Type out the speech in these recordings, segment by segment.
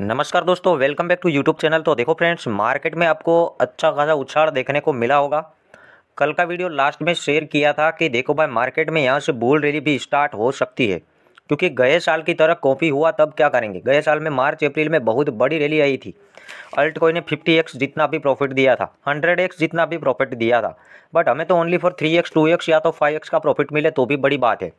नमस्कार दोस्तों welcome back to YouTube channel तो देखो फ्रेंड्स मार्केट में आपको अच्छा खासा उछाड़ देखने को मिला होगा कल का वीडियो लास्ट में शेयर किया था कि देखो भाई मार्केट में यहाँ से बुल रैली भी स्टार्ट हो सकती है क्योंकि गए साल की तरह कॉपी हुआ तब क्या करेंगे गए साल में मार्च अप्रैल में बहुत बड़ी रैली आई थी अल्ट कोई ने फिफ्टी एक्स जितना भी प्रॉफिट दिया था हंड्रेड एक्स जितना भी प्रॉफिट दिया था बट हमें तो only for three x two x या तो फाइव एक्स का प्रॉफिट मिले तो भी बड़ी बात है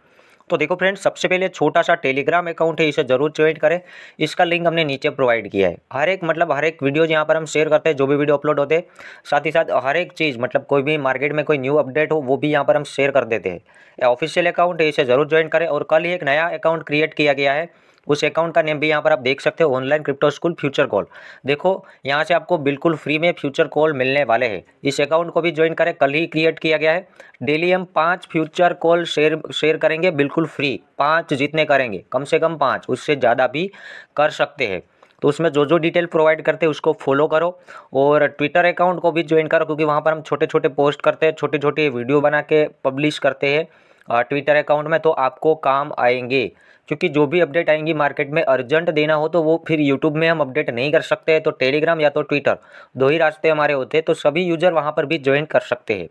तो देखो फ्रेंड्स सबसे पहले छोटा सा टेलीग्राम अकाउंट है इसे जरूर ज्वाइन करें इसका लिंक हमने नीचे प्रोवाइड किया है हर एक मतलब हर एक वीडियो यहाँ पर हम शेयर करते हैं जो भी वीडियो अपलोड होते हैं साथ ही साथ हर एक चीज़ मतलब कोई भी मार्केट में कोई न्यू अपडेट हो वो भी यहाँ पर हम शेयर कर देते हैं ऑफिशियल अकाउंट है इसे जरूर ज्वाइन करें और कल ही एक नया अकाउंट क्रिएट किया गया है उस अकाउंट का नेम भी यहाँ पर आप देख सकते हो online crypto school future call देखो यहाँ से आपको बिल्कुल फ्री में फ्यूचर कॉल मिलने वाले हैं इस अकाउंट को भी ज्वाइन करें कल ही क्रिएट किया गया है डेली हम पाँच फ्यूचर कॉल शेयर शेयर करेंगे बिल्कुल फ्री पाँच जितने करेंगे कम से कम पाँच उससे ज़्यादा भी कर सकते हैं तो उसमें जो जो डिटेल प्रोवाइड करते हैं उसको फॉलो करो और ट्विटर अकाउंट को भी ज्वाइन करो क्योंकि वहाँ पर हम छोटे छोटे पोस्ट करते हैं छोटे छोटे वीडियो बना के पब्लिश करते हैं ट्विटर अकाउंट में तो आपको काम आएंगे क्योंकि जो भी अपडेट आएंगी मार्केट में अर्जेंट देना हो तो वो फिर यूट्यूब में हम अपडेट नहीं कर सकते तो टेलीग्राम या तो ट्विटर दो ही रास्ते हमारे होते हैं तो सभी यूज़र वहाँ पर भी ज्वाइन कर सकते हैं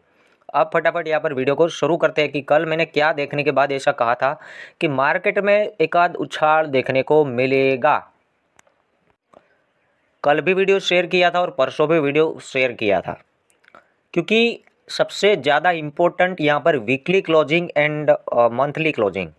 अब फटाफट यहाँ पर वीडियो को शुरू करते हैं कि कल मैंने क्या देखने के बाद ऐसा कहा था कि मार्केट में एक आध उछाल देखने को मिलेगा कल भी वीडियो शेयर किया था और परसों भी वीडियो शेयर किया था क्योंकि सबसे ज़्यादा इम्पोर्टेंट यहाँ पर weekly closing and monthly closing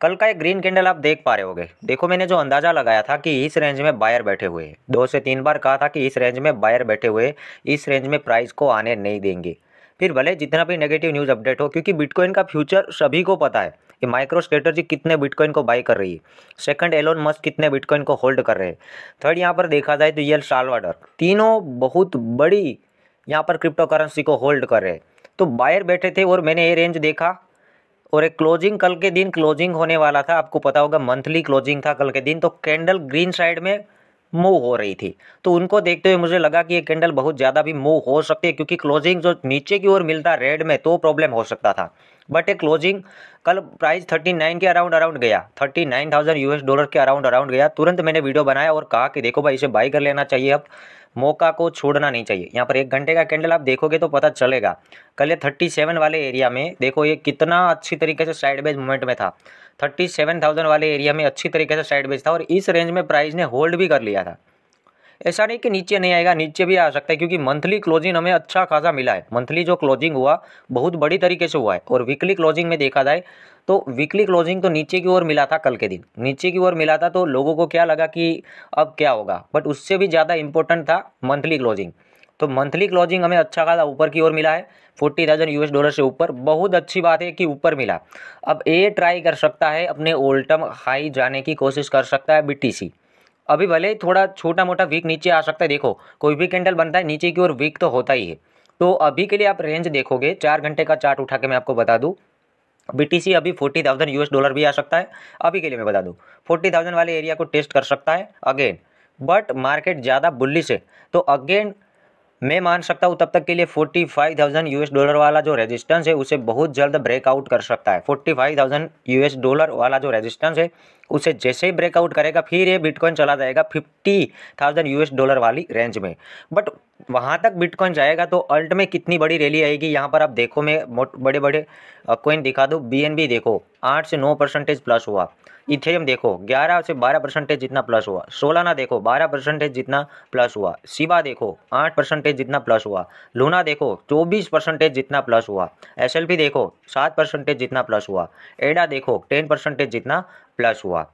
कल का एक ग्रीन कैंडल आप देख पा रहे होगे देखो मैंने जो अंदाज़ा लगाया था कि इस रेंज में बायर बैठे हुए हैं दो से तीन बार कहा था कि इस रेंज में बायर बैठे हुए इस रेंज में प्राइस को आने नहीं देंगे फिर भले जितना भी नेगेटिव न्यूज़ अपडेट हो क्योंकि बिटकॉइन का फ्यूचर सभी को पता है कि माइक्रो स्ट्रेटर्जी कितने बिटकॉइन को बाई कर रही है सेकंड एलोन मस्क कितने बिटकॉइन को होल्ड कर रहे हैं थर्ड यहाँ पर देखा जाए तो यल सालवाडर तीनों बहुत बड़ी यहाँ पर क्रिप्टो करेंसी को होल्ड कर रहे तो बायर बैठे थे और मैंने ये रेंज देखा और एक क्लोजिंग कल के दिन क्लोजिंग होने वाला था आपको पता होगा मंथली क्लोजिंग था कल के दिन तो कैंडल ग्रीन साइड में मूव हो रही थी तो उनको देखते हुए मुझे लगा कि ये कैंडल बहुत ज़्यादा भी मूव हो सकती है क्योंकि क्लोजिंग जो नीचे की ओर मिलता रेड में तो प्रॉब्लम हो सकता था बट ए क्लोजिंग कल प्राइस थर्टी नाइन के अराउंड अराउंड गया thirty nine thousand US dollar के अराउंड अराउंड गया तुरंत मैंने वीडियो बनाया और कहा कि देखो भाई इसे बाई कर लेना चाहिए अब मौका को छोड़ना नहीं चाहिए यहाँ पर एक घंटे का कैंडल आप देखोगे तो पता चलेगा कल ये थर्टी सेवन वाले एरिया में देखो ये कितना अच्छी तरीके से साइड बेज मूवमेंट में था थर्टी सेवन थाउजेंड वाले एरिया में अच्छी तरीके से साइड बेज था और इस रेंज में प्राइज ने होल्ड भी कर लिया था ऐसा नहीं कि नीचे नहीं आएगा नीचे भी आ सकता है क्योंकि मंथली क्लोजिंग हमें अच्छा खासा मिला है मंथली जो क्लोजिंग हुआ बहुत बड़ी तरीके से हुआ है और वीकली क्लोजिंग में देखा जाए तो वीकली क्लोजिंग तो नीचे की ओर मिला था कल के दिन नीचे की ओर मिला था तो लोगों को क्या लगा कि अब क्या होगा बट उससे भी ज़्यादा इंपॉर्टेंट था मंथली क्लोजिंग तो मंथली क्लोजिंग हमें अच्छा खासा ऊपर की ओर मिला है फोर्टी थाउजेंड यू डॉलर से ऊपर बहुत अच्छी बात है कि ऊपर मिला अब ए ट्राई कर सकता है अपने ओल्टम हाई जाने की कोशिश कर सकता है बी अभी भले ही थोड़ा छोटा मोटा वीक नीचे आ सकता है देखो कोई भी कैंडल बनता है नीचे की ओर वीक तो होता ही है तो अभी के लिए आप रेंज देखोगे चार घंटे का चार्ट उठा के मैं आपको बता दूँ बीटीसी अभी फोर्टी थाउजेंड यूएस डॉलर भी आ सकता है अभी के लिए मैं बता दूँ फोर्टी थाउजेंड वाले एरिया को टेस्ट कर सकता है अगेन बट मार्केट ज़्यादा बुल्लिश है तो अगेन मैं मान सकता हूँ तब तक के लिए forty five thousand US dollar वाला जो रेजिस्टेंस है उसे बहुत जल्द ब्रेकआउट कर सकता है forty five thousand US dollar वाला जो रेजिस्टेंस है उसे जैसे ही ब्रेकआउट करेगा फिर ये बिटकॉइन चला जाएगा फिफ्टी थाउजेंड यूएस डॉलर वाली रेंज में बट वहाँ तक बिटकॉइन जाएगा तो अल्ट में कितनी बड़ी रैली आएगी यहाँ पर आप देखो मैं बड़े बड़े कोइन दिखा दूँ बी देखो आठ से नौ परसेंटेज प्लस हुआ इथेरियम देखो ग्यारह से बारह परसेंटेज जितना प्लस हुआ सोलाना देखो बारह परसेंटेज जितना प्लस हुआ सिबा देखो आठ परसेंटेज जितना प्लस हुआ लूना देखो चौबीस परसेंटेज जितना प्लस हुआ एस देखो सात परसेंटेज जितना प्लस हुआ एडा देखो टेन परसेंटेज जितना प्लस हुआ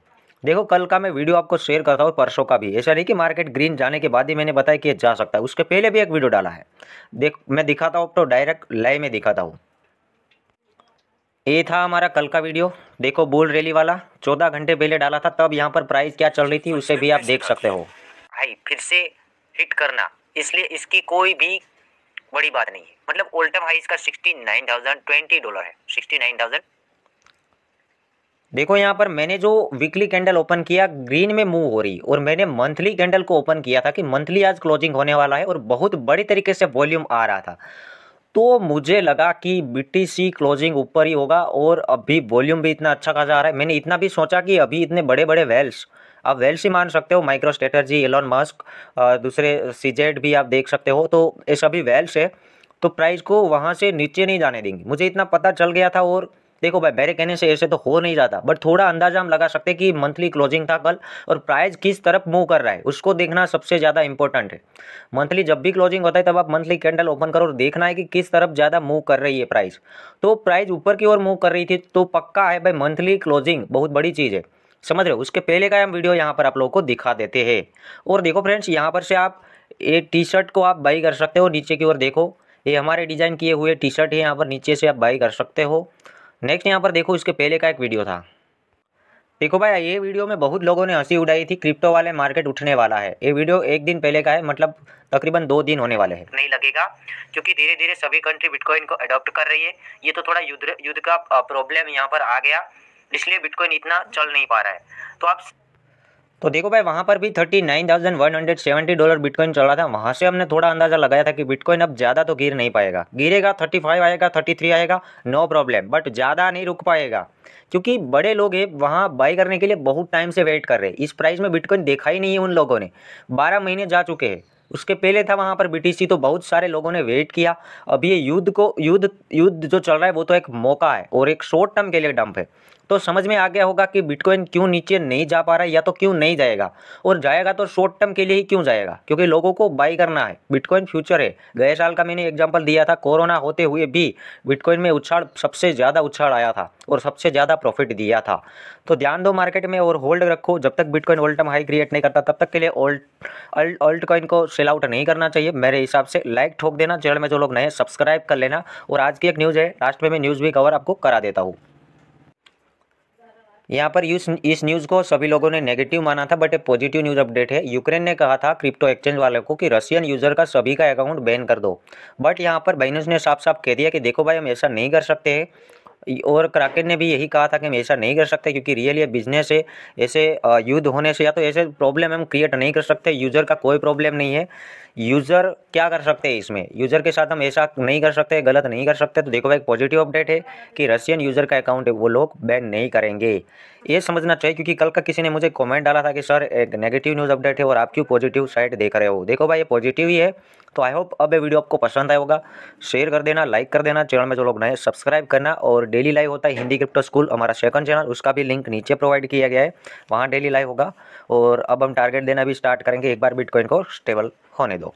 देखो कल का मैं वीडियो आपको शेयर करता हूँ परसों का भी ऐसा नहीं कि मार्केट ग्रीन जाने के बाद ही मैंने बताया कि जा सकता है उसके पहले भी एक वीडियो डाला है देख मैं दिखाता हूँ तो डायरेक्ट लाइव में दिखाता हूँ ये था हमारा कल का वीडियो देखो बोल रैली वाला चौदह घंटे पहले डाला था तब यहाँ पर प्राइस क्या चल रही थी उसे भी आप देख सकते हो भाई फिर से हिट करना इसलिए इसकी कोई भी बड़ी बात नहीं है मतलब ओल्टम हाई इसका sixty nine thousand twenty dollar है सिक्सटी नाइन थाउजेंड देखो यहाँ पर मैंने जो वीकली कैंडल ओपन किया ग्रीन में मूव हो रही और मैंने मंथली कैंडल को ओपन किया था कि मंथली आज क्लोजिंग होने वाला है और बहुत बड़े तरीके से वॉल्यूम आ रहा था तो मुझे लगा कि बीटीसी क्लोजिंग ऊपर ही होगा और अभी वॉल्यूम भी इतना अच्छा खासा आ रहा है मैंने इतना भी सोचा कि अभी इतने बड़े बड़े वेल्स आप वेल्स ही मान सकते हो माइक्रो स्ट्रेटर्जी एलॉन मस्क दूसरे सीजेड भी आप देख सकते हो तो ये सभी वेल्स है तो प्राइस को वहाँ से नीचे नहीं जाने देंगे मुझे इतना पता चल गया था और देखो भाई मेरे कहने से ऐसे तो हो नहीं जाता बट थोड़ा अंदाजा हम लगा सकते हैं कि मंथली क्लोजिंग था कल और प्राइस किस तरफ मूव कर रहा है उसको देखना सबसे ज़्यादा इंपॉर्टेंट है मंथली जब भी क्लोजिंग होता है तब आप मंथली कैंडल ओपन करो और देखना है कि किस तरफ ज़्यादा मूव कर रही है प्राइस तो प्राइस ऊपर की ओर मूव कर रही थी तो पक्का है भाई मंथली क्लोजिंग बहुत बड़ी चीज़ है समझ रहे हो उसके पहले का हम वीडियो यहाँ पर आप लोगों को दिखा देते हैं और देखो फ्रेंड्स यहाँ पर से आप ये टी शर्ट को आप बाई कर सकते हो नीचे की ओर देखो ये हमारे डिज़ाइन किए हुए टी शर्ट है यहाँ पर नीचे से आप बाई कर सकते हो नेक्स्ट यहाँ पर देखो इसके पहले का एक वीडियो था देखो भाई ये वीडियो में बहुत लोगों ने हंसी उड़ाई थी क्रिप्टो वाले मार्केट उठने वाला है ये वीडियो एक दिन पहले का है मतलब तकरीबन दो दिन होने वाले हैं नहीं लगेगा क्योंकि धीरे धीरे सभी कंट्री बिटकॉइन को अडॉप्ट कर रही है ये तो थोड़ा युद्ध युद्ध का प्रॉब्लम यहाँ पर आ गया इसलिए बिटकॉइन इतना चल नहीं पा रहा है तो आप तो देखो भाई वहाँ पर भी thirty nine thousand one hundred seventy dollar bitcoin चल रहा था वहाँ से हमने थोड़ा अंदाजा लगाया था कि बिटकॉइन अब ज़्यादा तो गिर नहीं पाएगा गिरेगा थर्टी फाइव आएगा थर्टी थ्री आएगा नो प्रॉब्लम बट ज़्यादा नहीं रुक पाएगा क्योंकि बड़े लोग हैं वहाँ बाई करने के लिए बहुत टाइम से वेट कर रहे हैं इस प्राइस में बिटकॉइन देखा ही नहीं है उन लोगों ने बारह महीने जा चुके हैं उसके पहले था वहाँ पर बी तो बहुत सारे लोगों ने वेट किया अब ये युद्ध को युद्ध युद्ध जो चल रहा है वो तो एक मौका है और एक शॉर्ट टर्म के लिए डंप है तो समझ में आ गया होगा कि बिटकॉइन क्यों नीचे नहीं जा पा रहा है या तो क्यों नहीं जाएगा और जाएगा तो शॉर्ट टर्म के लिए ही क्यों जाएगा क्योंकि लोगों को बाई करना है बिटकॉइन फ्यूचर है गए साल का मैंने एग्जाम्पल दिया था कोरोना होते हुए भी बिटकॉइन में उछाड़ सबसे ज़्यादा उछाड़ आया था और सबसे ज़्यादा प्रॉफिट दिया था तो ध्यान दो मार्केट में और होल्ड रखो जब तक bitcoin all time high create नहीं करता तब तक के लिए ओल्ड ओल्ड कॉइन को सेल आउट नहीं करना चाहिए मेरे हिसाब से लाइक ठोक देना चैनल में जो लोग नए सब्सक्राइब कर लेना और आज की एक न्यूज़ है लास्ट में मैं न्यूज़ भी कवर आपको करा देता हूँ यहाँ पर इस इस न्यूज़ को सभी लोगों ने नेगेटिव माना था बट पॉजिटिव न्यूज़ अपडेट है यूक्रेन ने कहा था क्रिप्टो एक्सचेंज वाले को कि रशियन यूज़र का सभी का अकाउंट बैन कर दो बट यहाँ पर बाइनेंस ने साफ साफ कह दिया कि देखो भाई हम ऐसा नहीं कर सकते हैं और क्राकेन ने भी यही कहा था कि हम ऐसा नहीं कर सकते क्योंकि रियल ये बिजनेस है ऐसे युद्ध होने से या तो ऐसे प्रॉब्लम हम क्रिएट नहीं कर सकते यूज़र का कोई प्रॉब्लम नहीं है यूज़र क्या कर सकते हैं इसमें यूज़र के साथ हम ऐसा नहीं कर सकते गलत नहीं कर सकते तो देखो भाई एक पॉजिटिव अपडेट है कि रशियन यूज़र का अकाउंट है वो लोग बैन नहीं करेंगे ये समझना चाहिए क्योंकि कल का किसी ने मुझे कमेंट डाला था कि सर एक नेगेटिव न्यूज़ अपडेट है और आप क्यों पॉजिटिव साइड देख रहे हो देखो भाई ये पॉजिटिव ही है तो आई होप अब ये वीडियो आपको पसंद आएगा शेयर कर देना लाइक कर देना चैनल में जो लोग नए सब्सक्राइब करना और डेली लाइव होता है हिंदी क्रिप्टो स्कूल हमारा सेकंड चैनल उसका भी लिंक नीचे प्रोवाइड किया गया है वहाँ डेली लाइव होगा और अब हम टारगेट देना भी स्टार्ट करेंगे एक बार बिटकॉइन को स्टेबल होने दो